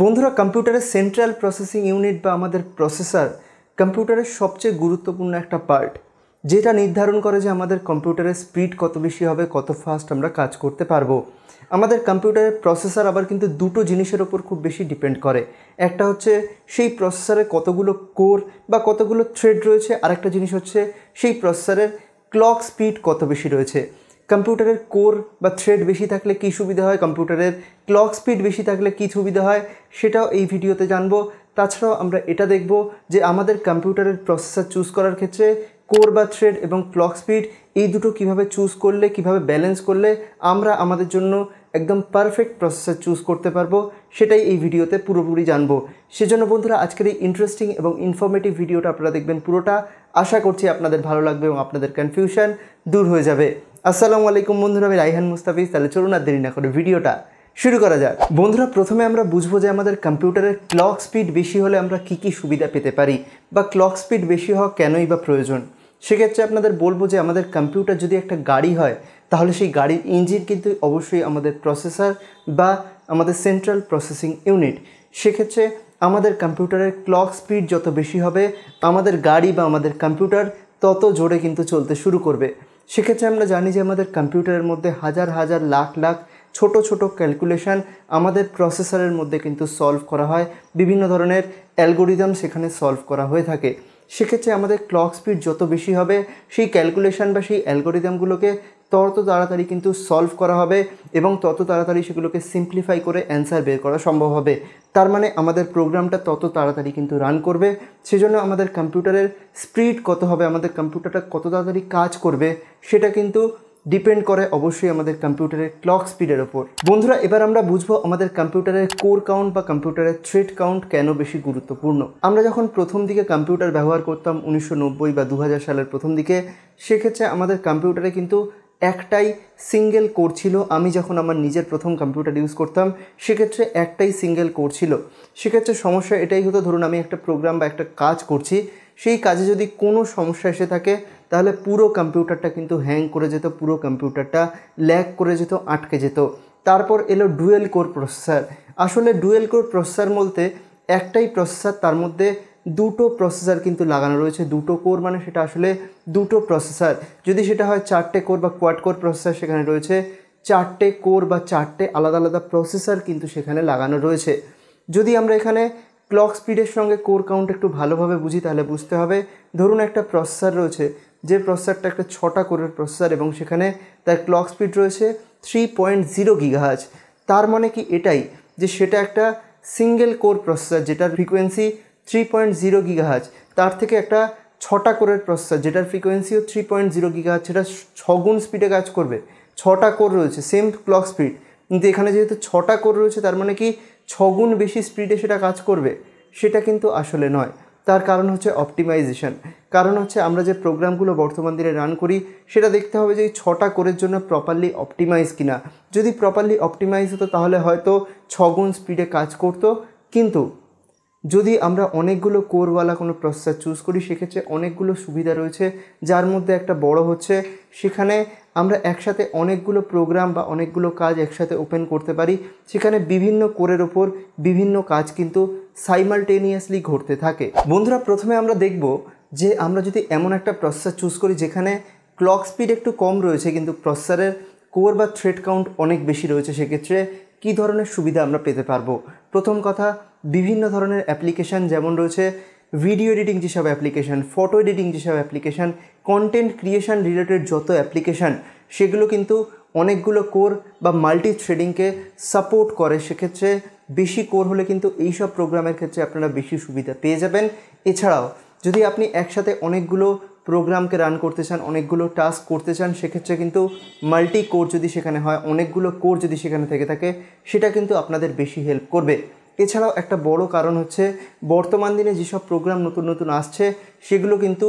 বন্ধুরা কম্পিউটারের central processing unit বা আমাদের প্রসেসর কম্পিউটারের সবচেয়ে গুরুত্বপূর্ণ একটা পার্ট যেটা নির্ধারণ করে যে আমাদের কম্পিউটারের স্পিড কত বেশি হবে কত ফাস্ট আমরা কাজ করতে পারবো আমাদের কম্পিউটারের প্রসেসর আবার কিন্তু দুটো জিনিসের ওপর খুব বেশি ডিপেন্ড করে একটা হচ্ছে সেই প্রসেসরে কতগুলো কোর বা কতগুলো থ্রেড রয়েছে আরেকটা জিনিস হচ্ছে সেই প্রসেসরের ক্লক স্পিড কত বেশি রয়েছে কম্পিউটারের কোর বা থ্রেড বেশি থাকলে কী সুবিধা হয় কম্পিউটারের ক্লক স্পিড বেশি থাকলে কী সুবিধা হয় সেটাও এই ভিডিওতে জানবো তাছাড়াও আমরা এটা দেখব যে আমাদের কম্পিউটারের প্রসেসর চুজ করার ক্ষেত্রে কোর বা থ্রেড এবং ক্লক স্পিড এই দুটো কিভাবে চুজ করলে কিভাবে ব্যালেন্স করলে আমরা আমাদের জন্য একদম পারফেক্ট প্রসেসর চুজ করতে পারবো সেটাই এই ভিডিওতে পুরোপুরি জানবো সেজন্য বন্ধুরা আজকের এই ইন্টারেস্টিং এবং ইনফর্মেটিভ ভিডিওটা আপনারা দেখবেন পুরোটা আশা করছি আপনাদের ভালো লাগবে এবং আপনাদের কনফিউশন দূর হয়ে যাবে আসসালামু আলাইকুম বন্ধুরা আমি রাইহান মুস্তাফিজ তাহলে চলুন আর দেরি না করে ভিডিওটা শুরু করা যাক বন্ধুরা প্রথমে আমরা বুঝবো যে আমাদের কম্পিউটারের ক্লক স্পিড বেশি হলে আমরা কি কি সুবিধা পেতে পারি বা ক্লক স্পিড বেশি হওয়া কেনই বা প্রয়োজন সেক্ষেত্রে আপনাদের বলবো যে আমাদের কম্পিউটার যদি একটা গাড়ি হয় তাহলে সেই গাড়ির ইঞ্জিন কিন্তু অবশ্যই আমাদের প্রসেসর বা আমাদের সেন্ট্রাল প্রসেসিং ইউনিট সেক্ষেত্রে আমাদের কম্পিউটারের ক্লক স্পিড যত বেশি হবে আমাদের গাড়ি বা আমাদের কম্পিউটার তত জোরে কিন্তু চলতে শুরু করবে সেক্ষেত্রে আমরা জানি যে আমাদের কম্পিউটারের মধ্যে হাজার হাজার লাখ লাখ ছোট ছোট ক্যালকুলেশান আমাদের প্রসেসরের মধ্যে কিন্তু সলভ করা হয় বিভিন্ন ধরনের অ্যালগোরিদম সেখানে সলভ করা হয়ে থাকে সেক্ষেত্রে আমাদের ক্লক স্পিড যত বেশি হবে সেই ক্যালকুলেশান বা সেই অ্যালগোরিদমগুলোকে তত তাড়াতাড়ি কিন্তু সলভ করা হবে এবং তত তাড়াতাড়ি সেগুলোকে সিম্পলিফাই করে অ্যান্সার বের করা সম্ভব হবে তার মানে আমাদের প্রোগ্রামটা তত তাড়াতাড়ি কিন্তু রান করবে সেজন্য আমাদের কম্পিউটারের স্পিড কত হবে আমাদের কম্পিউটারটা কত তাড়াতাড়ি কাজ করবে সেটা কিন্তু ডিপেন্ড করে অবশ্যই আমাদের কম্পিউটারের ক্লক স্পিডের ওপর বন্ধুরা এবার আমরা বুঝবো আমাদের কম্পিউটারের কোর কাউন্ট বা কম্পিউটারের থ্রেড কাউন্ট কেন বেশি গুরুত্বপূর্ণ আমরা যখন প্রথম দিকে কম্পিউটার ব্যবহার করতাম উনিশশো বা দু সালের প্রথম দিকে সেক্ষেত্রে আমাদের কম্পিউটারে কিন্তু একটাই সিঙ্গেল কোর ছিল আমি যখন আমার নিজের প্রথম কম্পিউটার ইউজ করতাম সেক্ষেত্রে একটাই সিঙ্গেল কোর ছিল সেক্ষেত্রে সমস্যা এটাই হতো ধরুন আমি একটা প্রোগ্রাম বা একটা কাজ করছি সেই কাজে যদি কোনো সমস্যা এসে থাকে তাহলে পুরো কম্পিউটারটা কিন্তু হ্যাং করে যেত পুরো কম্পিউটারটা ল্যাগ করে যেত আটকে যেত তারপর এলো ডুয়েল কোর প্রসেসার আসলে ডুয়েল কোর প্রসেসার বলতে একটাই প্রসেসার তার মধ্যে দুটো প্রসেসর কিন্তু লাগানো রয়েছে দুটো কোর মানে সেটা আসলে দুটো প্রসেসর যদি সেটা হয় চারটে কোর বা কোয়াড কোর প্রসেসর সেখানে রয়েছে চারটে কোর বা চারটে আলাদা আলাদা প্রসেসর কিন্তু সেখানে লাগানো রয়েছে যদি আমরা এখানে ক্লক স্পিডের সঙ্গে কোর কাউন্ট একটু ভালোভাবে বুঝি তাহলে বুঝতে হবে ধরুন একটা প্রসেসর রয়েছে যে প্রসেসরটা একটা ছটা কোরের প্রসেসর এবং সেখানে তার ক্লক স্পিড রয়েছে থ্রি পয়েন্ট জিরো তার মানে কি এটাই যে সেটা একটা সিঙ্গেল কোর প্রসেসর যেটার ফ্রিকোয়েন্সি থ্রি পয়েন্ট জিরো গিগাহাজ তার থেকে একটা ছটা কোরের প্রসেসর যেটার ফ্রিকোয়েন্সিও থ্রি পয়েন্ট জিরো গিগাহাজ সেটা ছগুণ স্পিডে কাজ করবে ছটা কোর রয়েছে সেম ক্লক স্পিড কিন্তু এখানে যেহেতু ছটা কোর রয়েছে তার মানে কি ছগুণ বেশি স্পিডে সেটা কাজ করবে সেটা কিন্তু আসলে নয় তার কারণ হচ্ছে অপটিমাইজেশন কারণ হচ্ছে আমরা যে প্রোগ্রামগুলো বর্তমান দিনে রান করি সেটা দেখতে হবে যে এই ছটা কোরের জন্য প্রপারলি অপটিমাইজ কিনা যদি প্রপারলি অপটিমাইজ হতো তাহলে হয়তো ছগুণ স্পিডে কাজ করতো কিন্তু যদি আমরা অনেকগুলো কোরওয়ালা কোনো প্রসেসার চুজ করি সেক্ষেত্রে অনেকগুলো সুবিধা রয়েছে যার মধ্যে একটা বড় হচ্ছে সেখানে আমরা একসাথে অনেকগুলো প্রোগ্রাম বা অনেকগুলো কাজ একসাথে ওপেন করতে পারি সেখানে বিভিন্ন কোরের ওপর বিভিন্ন কাজ কিন্তু সাইমালটেনিয়াসলি ঘটতে থাকে বন্ধুরা প্রথমে আমরা দেখব যে আমরা যদি এমন একটা প্রসেসার চুজ করি যেখানে ক্লক স্পিড একটু কম রয়েছে কিন্তু প্রসেসারের কোর বা থ্রেড কাউন্ট অনেক বেশি রয়েছে সেক্ষেত্রে কী ধরনের সুবিধা আমরা পেতে পারবো প্রথম কথা বিভিন্ন ধরনের অ্যাপ্লিকেশান যেমন রয়েছে ভিডিও এডিটিং যেসব অ্যাপ্লিকেশান ফটো এডিটিং যেসব অ্যাপ্লিকেশান কন্টেন্ট ক্রিয়েশান রিলেটেড যত অ্যাপ্লিকেশান সেগুলো কিন্তু অনেকগুলো কোর বা মাল্টি থ্রেডিংকে সাপোর্ট করে সেক্ষেত্রে বেশি কোর হলে কিন্তু এইসব প্রোগ্রামের ক্ষেত্রে আপনারা বেশি সুবিধা পেয়ে যাবেন এছাড়াও যদি আপনি একসাথে অনেকগুলো প্রোগ্রামকে রান করতে চান অনেকগুলো টাস্ক করতে চান সেক্ষেত্রে কিন্তু মাল্টি কোর যদি সেখানে হয় অনেকগুলো কোর যদি সেখানে থেকে থাকে সেটা কিন্তু আপনাদের বেশি হেল্প করবে এছাড়াও একটা বড় কারণ হচ্ছে বর্তমান দিনে যেসব প্রোগ্রাম নতুন নতুন আসছে সেগুলো কিন্তু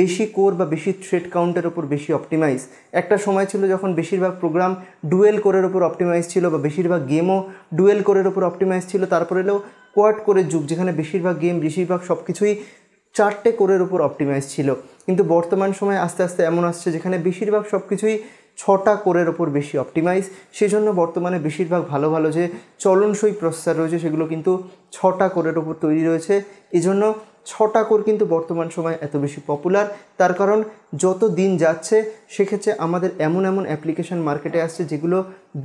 বেশি কোর বা বেশি থ্রেড কাউন্টের ওপর বেশি অপটিমাইজ একটা সময় ছিল যখন বেশিরভাগ প্রোগ্রাম ডুয়েল কোরের ওপর অপটিমাইজ ছিল বা বেশিরভাগ গেমও ডুয়েল কোরের ওপর অপটিমাইজ ছিল তারপর এলেও কোয়াড কোরের যুগ যেখানে বেশিরভাগ গেম বেশিরভাগ সব কিছুই চারটে কোরের ওপর অপটিমাইজ ছিল কিন্তু বর্তমান সময়ে আস্তে আস্তে এমন আসছে যেখানে বেশিরভাগ সব কিছুই ছটা কোরের ওপর বেশি অপটিমাইজ সেই জন্য বর্তমানে বেশিরভাগ ভালো ভালো যে চলনসই প্রসেসর রয়েছে সেগুলো কিন্তু ছটা কোরের ওপর তৈরি রয়েছে এজন্য ছটা কোর কিন্তু বর্তমান সময় এত বেশি পপুলার তার কারণ যত দিন যাচ্ছে সেক্ষেত্রে আমাদের এমন এমন অ্যাপ্লিকেশান মার্কেটে আসছে যেগুলো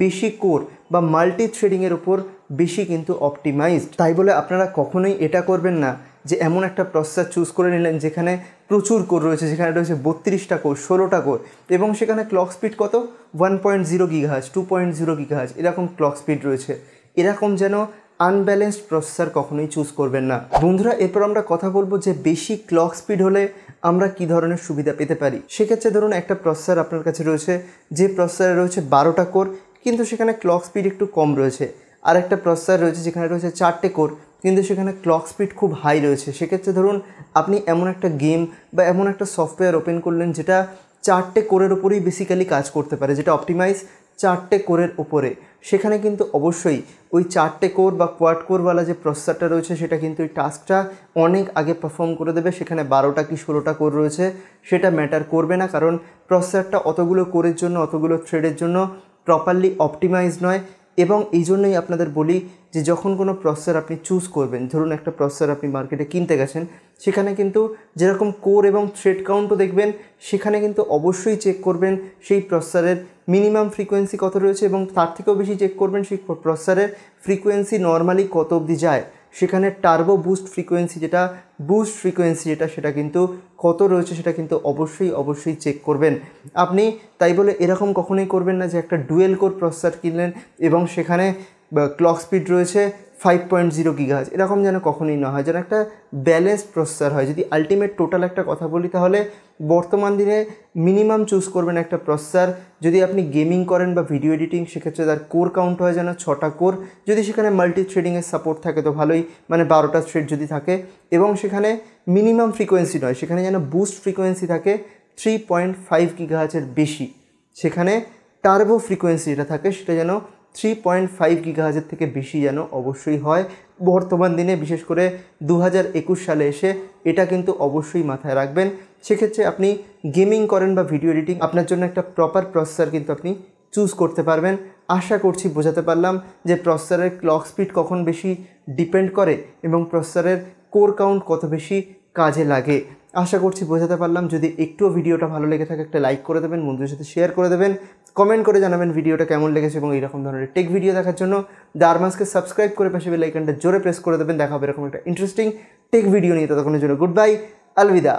বেশি কোর বা মাল্টি থ্রেডিংয়ের ওপর বেশি কিন্তু অপটিমাইজড তাই বলে আপনারা কখনোই এটা করবেন না যে এমন একটা প্রসেসার চুজ করে নিলেন যেখানে প্রচুর কোর রয়েছে যেখানে রয়েছে বত্রিশটা কোর ষোলোটা কোর এবং সেখানে ক্লক স্পিড কত one point zero গিঘাজ two point zero গিঘাজ এরকম ক্লক স্পিড রয়েছে এরকম যেন আনব্যালেন্সড প্রসেসার কখনোই চুজ করবেন না বন্ধুরা এরপর আমরা কথা বলবো যে বেশি ক্লক স্পিড হলে আমরা কি ধরনের সুবিধা পেতে পারি সেক্ষেত্রে ধরুন একটা প্রসেসার আপনার কাছে রয়েছে যে প্রসেসারে রয়েছে বারোটা কোর কিন্তু সেখানে ক্লক স্পিড একটু কম রয়েছে আর একটা প্রসেসার রয়েছে যেখানে রয়েছে চারটে কোর কিন্তু সেখানে ক্লক স্পিড খুব হাই রয়েছে সেক্ষেত্রে ধরুন আপনি এমন একটা গেম বা এমন একটা সফটওয়্যার ওপেন করলেন যেটা চারটে কোরের ওপরেই বেসিক্যালি কাজ করতে পারে যেটা অপটিমাইজ চারটে কোরের ওপরে সেখানে কিন্তু অবশ্যই ওই চারটে কোর বা কোয়াড কোরওয়ালা যে প্রসেসারটা রয়েছে সেটা কিন্তু ওই টাস্কটা অনেক আগে পারফর্ম করে দেবে সেখানে বারোটা কি ষোলোটা কোর রয়েছে সেটা ম্যাটার করবে না কারণ প্রসেসারটা অতগুলো কোরের জন্য অতগুলো থ্রেডের জন্য প্রপারলি অপটিমাইজ নয় এবং এই জন্যই আপনাদের বলি যে যখন কোনো প্রসেসর আপনি চুজ করবেন ধরুন একটা প্রসেসর আপনি মার্কেটে কিনতে গেছেন সেখানে কিন্তু যেরকম কোর এবং থ্রেড কাউন্টও দেখবেন সেখানে কিন্তু অবশ্যই চেক করবেন সেই প্রসেসরের মিনিমাম ফ্রিকোয়েন্সি কত রয়েছে এবং তার থেকেও বেশি চেক করবেন সেই প্রসেসরের ফ্রিকোয়েন্সি নর্মালি কত অবধি যায় সেখানে টার্বো বুস্ট ফ্রিকোয়েন্সি যেটা বুস্ট ফ্রিকোয়েন্সি যেটা সেটা কিন্তু কত রয়েছে সেটা কিন্তু অবশ্যই অবশ্যই চেক করবেন আপনি তাই বলে এরকম কখনোই করবেন না যে একটা ডুয়েল কোর প্রসেসর কিনলেন এবং সেখানে ক্লক স্পিড রয়েছে ফাইভ পয়েন্ট জিরো গিগাহাজ এরকম যেন কখনোই না হয় যেন একটা ব্যালেন্সড প্রসেসর হয় যদি আলটিমেট টোটাল একটা কথা বলি তাহলে বর্তমান দিনে মিনিমাম চুজ করবেন একটা প্রসেসার যদি আপনি গেমিং করেন বা ভিডিও এডিটিং সেক্ষেত্রে তার কোর কাউন্ট হয় যেন ছটা কোর যদি সেখানে মাল্টি থ্রেডিংয়ের সাপোর্ট থাকে তো ভালোই মানে বারোটা থ্রেড যদি থাকে এবং সেখানে মিনিমাম ফ্রিকোয়েন্সি নয় সেখানে যেন বুস্ট ফ্রিকোয়েন্সি থাকে থ্রি পয়েন্ট ফাইভ গিগাহাজের বেশি সেখানে টার্বো ফ্রিকোয়েন্সি যেটা থাকে সেটা যেন থ্রি পয়েন্ট ফাইভ গিগাহাজের থেকে বেশি যেন অবশ্যই হয় বর্তমান দিনে বিশেষ করে দু সালে এসে এটা কিন্তু অবশ্যই মাথায় রাখবেন সেক্ষেত্রে আপনি গেমিং করেন বা ভিডিও এডিটিং আপনার জন্য একটা প্রপার প্রসেসার কিন্তু আপনি চুজ করতে পারবেন আশা করছি বোঝাতে পারলাম যে প্রসেসারের ক্লক স্পিড কখন বেশি ডিপেন্ড করে এবং প্রসেসারের কোর কাউন্ট কত বেশি কাজে লাগে আশা করছি বোঝাতে পারলাম যদি একটুও ভিডিওটা ভালো লেগে থাকে একটা লাইক করে দেবেন বন্ধুদের সাথে শেয়ার করে দেবেন কমেন্ট করে জানাবেন ভিডিওটা কেমন লেগেছে এবং এইরকম ধরনের টেক ভিডিও দেখার জন্য দারমাসকে সাবস্ক্রাইব করে পাশে বেলাইকানটা জোরে প্রেস করে দেবেন দেখা হবে এরকম একটা ইন্টারেস্টিং টেক ভিডিও নিয়ে ততক্ষণের জন্য গুড বাই আলবিদা